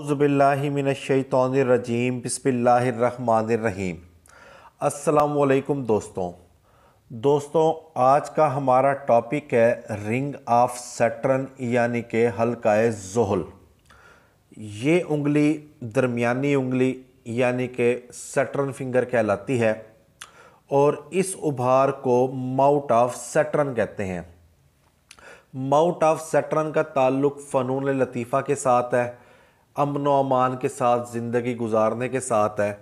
अज़बिल्लिमिनशैतरजीम बसमीम अल्लाम दोस्तों दोस्तों आज का हमारा टॉपिक है रिंग ऑफ सैटर्न यानी के हल्का जहल ये उंगली दरमियानी उंगली यानी कि सैटर्न फिंगर कहलाती है और इस उभार को माउट ऑफ सैटर्न कहते हैं माउट ऑफ सैटर्न का ताल्लुक़ फ़नून लतीफ़ा के साथ है अमन अमान के साथ ज़िंदगी गुजारने के साथ है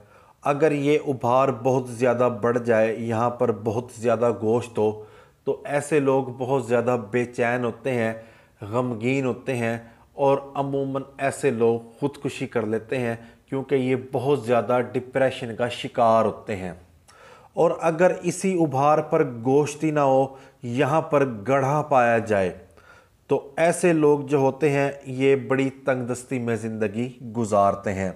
अगर ये उभार बहुत ज़्यादा बढ़ जाए यहाँ पर बहुत ज़्यादा गोश्त हो तो ऐसे लोग बहुत ज़्यादा बेचैन होते हैं गमगीन होते हैं और अमूमन ऐसे लोग ख़ुदकुशी कर लेते हैं क्योंकि ये बहुत ज़्यादा डिप्रेशन का शिकार होते हैं और अगर इसी उभार पर गोश्ती ना हो यहाँ पर गढ़ा पाया जाए तो ऐसे लोग जो होते हैं ये बड़ी तंगदस्ती में ज़िंदगी गुजारते हैं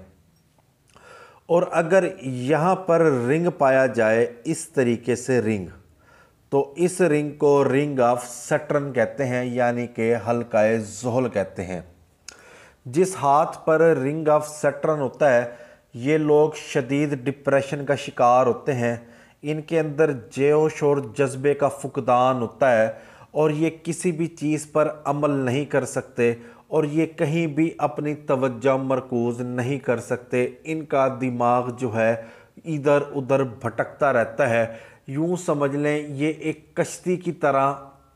और अगर यहाँ पर रिंग पाया जाए इस तरीके से रिंग तो इस रिंग को रिंग ऑफ सटरन कहते हैं यानी कि हल्काए जोहल कहते हैं जिस हाथ पर रिंग ऑफ सटरन होता है ये लोग शदीद डिप्रेशन का शिकार होते हैं इनके अंदर जेश और जज्बे का फुकदान होता है और ये किसी भी चीज़ पर अमल नहीं कर सकते और ये कहीं भी अपनी तवज्जो मरकूज़ नहीं कर सकते इनका दिमाग जो है इधर उधर भटकता रहता है यूँ समझ लें ये एक कश्ती की तरह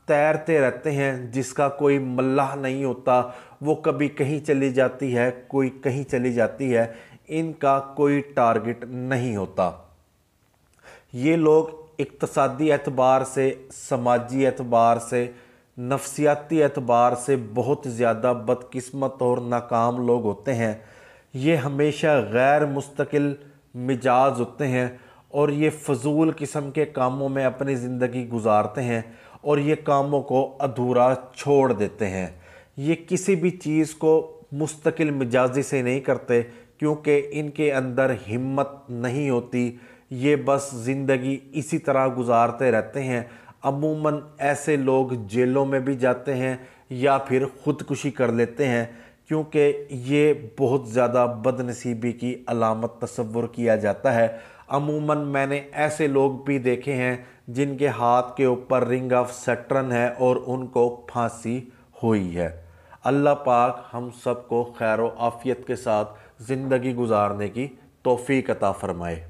तैरते रहते हैं जिसका कोई मल्लाह नहीं होता वो कभी कहीं चली जाती है कोई कहीं चली जाती है इनका कोई टारगेट नहीं होता ये लोग इकतसादी एतबार से समाजी एतबार से नफसियाती एतबार से बहुत ज़्यादा बदकस्मत और नाकाम लोग होते हैं ये हमेशा गैर मुस्तकिल मिजाज होते हैं और ये फजूल किस्म के कामों में अपनी ज़िंदगी गुजारते हैं और ये कामों को अधूरा छोड़ देते हैं ये किसी भी चीज़ को मुस्तकिल मिजाजी से नहीं करते क्योंकि इनके अंदर हिम्मत नहीं होती ये बस ज़िंदगी इसी तरह गुजारते रहते हैं अमूमन ऐसे लोग जेलों में भी जाते हैं या फिर ख़ुदकुशी कर लेते हैं क्योंकि ये बहुत ज़्यादा बदनसीबी की अलामत तस्वुर किया जाता है अमूमन मैंने ऐसे लोग भी देखे हैं जिनके हाथ के ऊपर रिंग ऑफ सेटरन है और उनको फांसी हुई है अल्लाह पाक हम सबको खैर आफ़ियत के साथ ज़िंदगी गुजारने की तोफ़ी कता फ़रमाए